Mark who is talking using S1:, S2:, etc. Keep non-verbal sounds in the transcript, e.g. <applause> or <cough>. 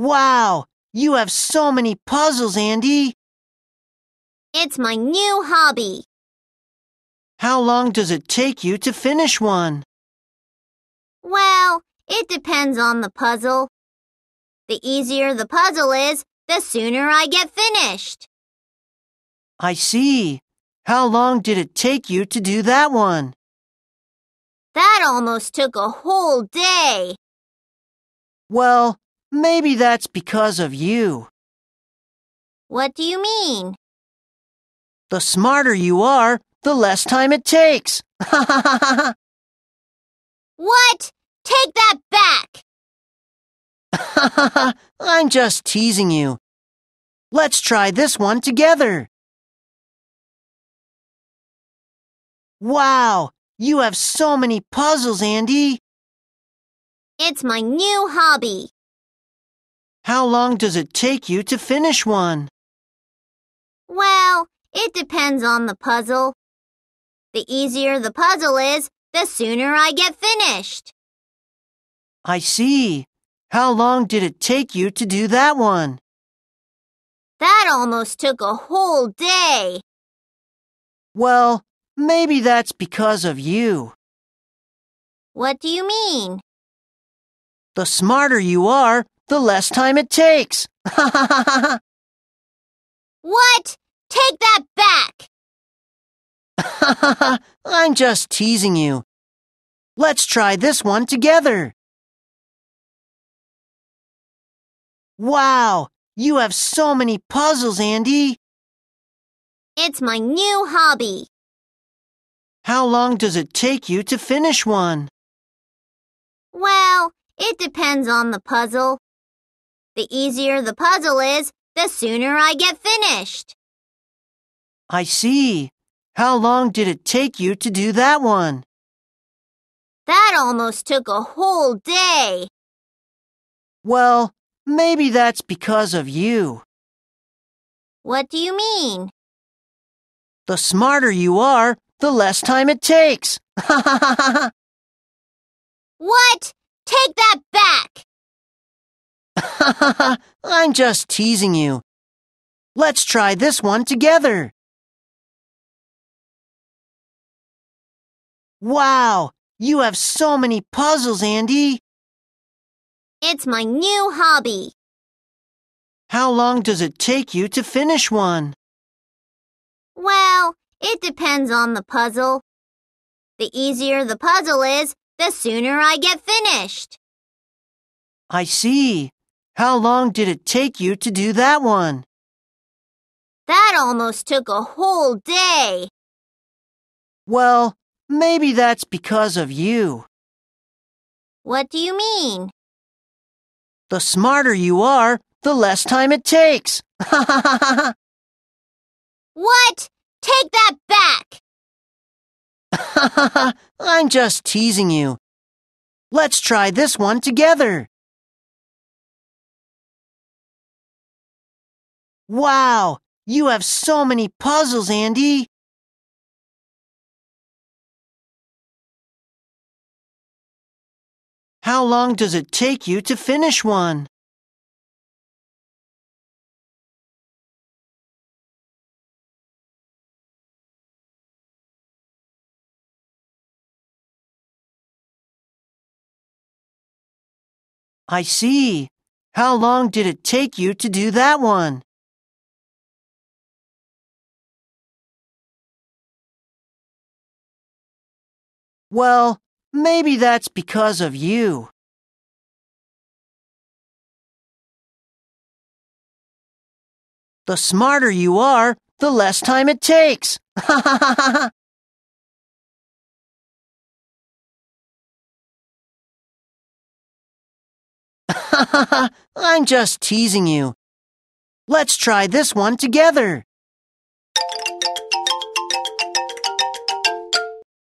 S1: Wow! You have so many puzzles, Andy! It's my new hobby. How long does it take you to finish one?
S2: Well, it depends on the puzzle. The easier the puzzle is, the sooner I get finished.
S1: I see. How long did it take you to do that one?
S2: That almost took a whole day.
S1: Well, Maybe that's because of you.
S2: What do you mean?
S1: The smarter you are, the less time it takes. <laughs>
S2: what? Take that
S1: back! <laughs> I'm just teasing you. Let's try this one together. Wow, you have so many puzzles, Andy. It's my new hobby. How long does it take you to finish one?
S2: Well, it depends on the puzzle. The easier the puzzle is, the sooner I get finished.
S1: I see. How long did it take you to do that one?
S2: That almost took a whole day.
S1: Well, maybe that's because of you. What do you mean? The smarter you are, the less time it takes. <laughs>
S2: what? Take that
S1: back! <laughs> I'm just teasing you. Let's try this one together. Wow, you have so many puzzles, Andy. It's my new hobby. How long does it take you to finish one?
S2: Well, it depends on the puzzle. The easier the puzzle is, the sooner I get finished.
S1: I see. How long did it take you to do that one?
S2: That almost took a whole
S1: day. Well, maybe that's because of you. What do you mean? The smarter you are, the less time it takes. <laughs> what?
S2: Take that back!
S1: <laughs> I'm just teasing you. Let's try this one together. Wow, you have so many puzzles, Andy. It's my new hobby. How long does it take you to finish one?
S2: Well, it depends on the puzzle. The easier the puzzle is, the sooner I get finished.
S1: I see. How long did it take you to do that one?
S2: That almost took a whole day.
S1: Well, maybe that's because of you. What do you mean? The smarter you are, the less time it takes. <laughs>
S2: what? Take that back!
S1: <laughs> I'm just teasing you. Let's try this one together. Wow! You have so many puzzles, Andy! How long does it take you to finish one? I see. How long did it take you to do that one? Well, maybe that's because of you. The smarter you are, the less time it takes. <laughs> <laughs> I'm just teasing you. Let's try this one together.